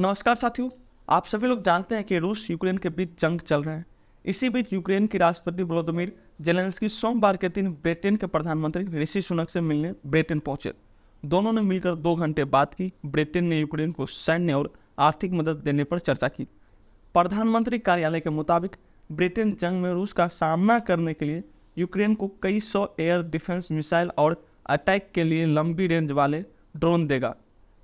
नमस्कार साथियों आप सभी लोग जानते हैं कि रूस यूक्रेन के बीच जंग चल रहे हैं इसी बीच यूक्रेन के राष्ट्रपति व्लोदिमिर जेलेंस्की सोमवार के दिन ब्रिटेन के प्रधानमंत्री ऋषि सुनक से मिलने ब्रिटेन पहुंचे दोनों ने मिलकर दो घंटे बात की ब्रिटेन ने यूक्रेन को सैन्य और आर्थिक मदद देने पर चर्चा की प्रधानमंत्री कार्यालय के मुताबिक ब्रिटेन जंग में रूस का सामना करने के लिए यूक्रेन को कई सौ एयर डिफेंस मिसाइल और अटैक के लिए लंबी रेंज वाले ड्रोन देगा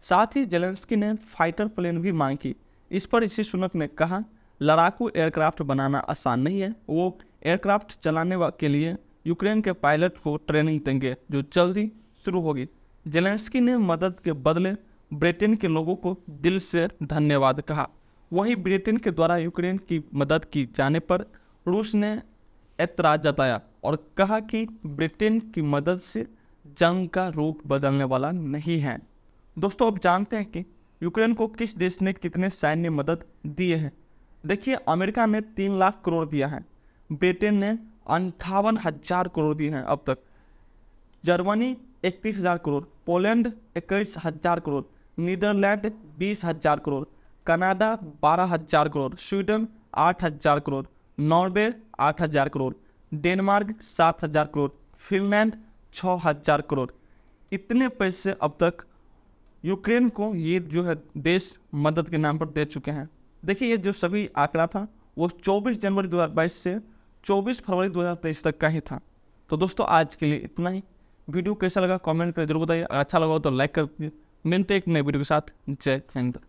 साथ ही जेलेंस्की ने फाइटर प्लेन भी मांग की इस पर इसी सुनक ने कहा लड़ाकू एयरक्राफ्ट बनाना आसान नहीं है वो एयरक्राफ्ट चलाने के लिए यूक्रेन के पायलट को ट्रेनिंग देंगे जो जल्दी शुरू होगी जेलेंस्की ने मदद के बदले ब्रिटेन के लोगों को दिल से धन्यवाद कहा वहीं ब्रिटेन के द्वारा यूक्रेन की मदद की जाने पर रूस ने ऐतराज जताया और कहा कि ब्रिटेन की मदद से जंग का रूप बदलने वाला नहीं है दोस्तों आप जानते हैं कि यूक्रेन को किस देश ने कितने सैन्य मदद दिए हैं देखिए अमेरिका ने तीन लाख करोड़ दिया है ब्रिटेन ने अंठावन हज़ार करोड़ दिए हैं अब तक जर्मनी इकतीस हज़ार करोड़ पोलैंड इक्कीस हज़ार करोड़ नीदरलैंड बीस हज़ार करोड़ कनाडा बारह हज़ार करोड़ स्वीडन आठ हज़ार करोड़ नॉर्वे आठ हज़ार करोड़ डेनमार्क सात हज़ार करोड़ फिनलैंड छः हज़ार करोड़ इतने पैसे अब तक यूक्रेन को ये जो है देश मदद के नाम पर दे चुके हैं देखिए ये जो सभी आंकड़ा था वो 24 जनवरी 2022 से 24 फरवरी 2023 तक का ही था तो दोस्तों आज के लिए इतना ही वीडियो कैसा लगा कमेंट कर जरूर बताइए अच्छा लगा हो तो लाइक कर दीजिए मिलते एक नए वीडियो के साथ जय हिंद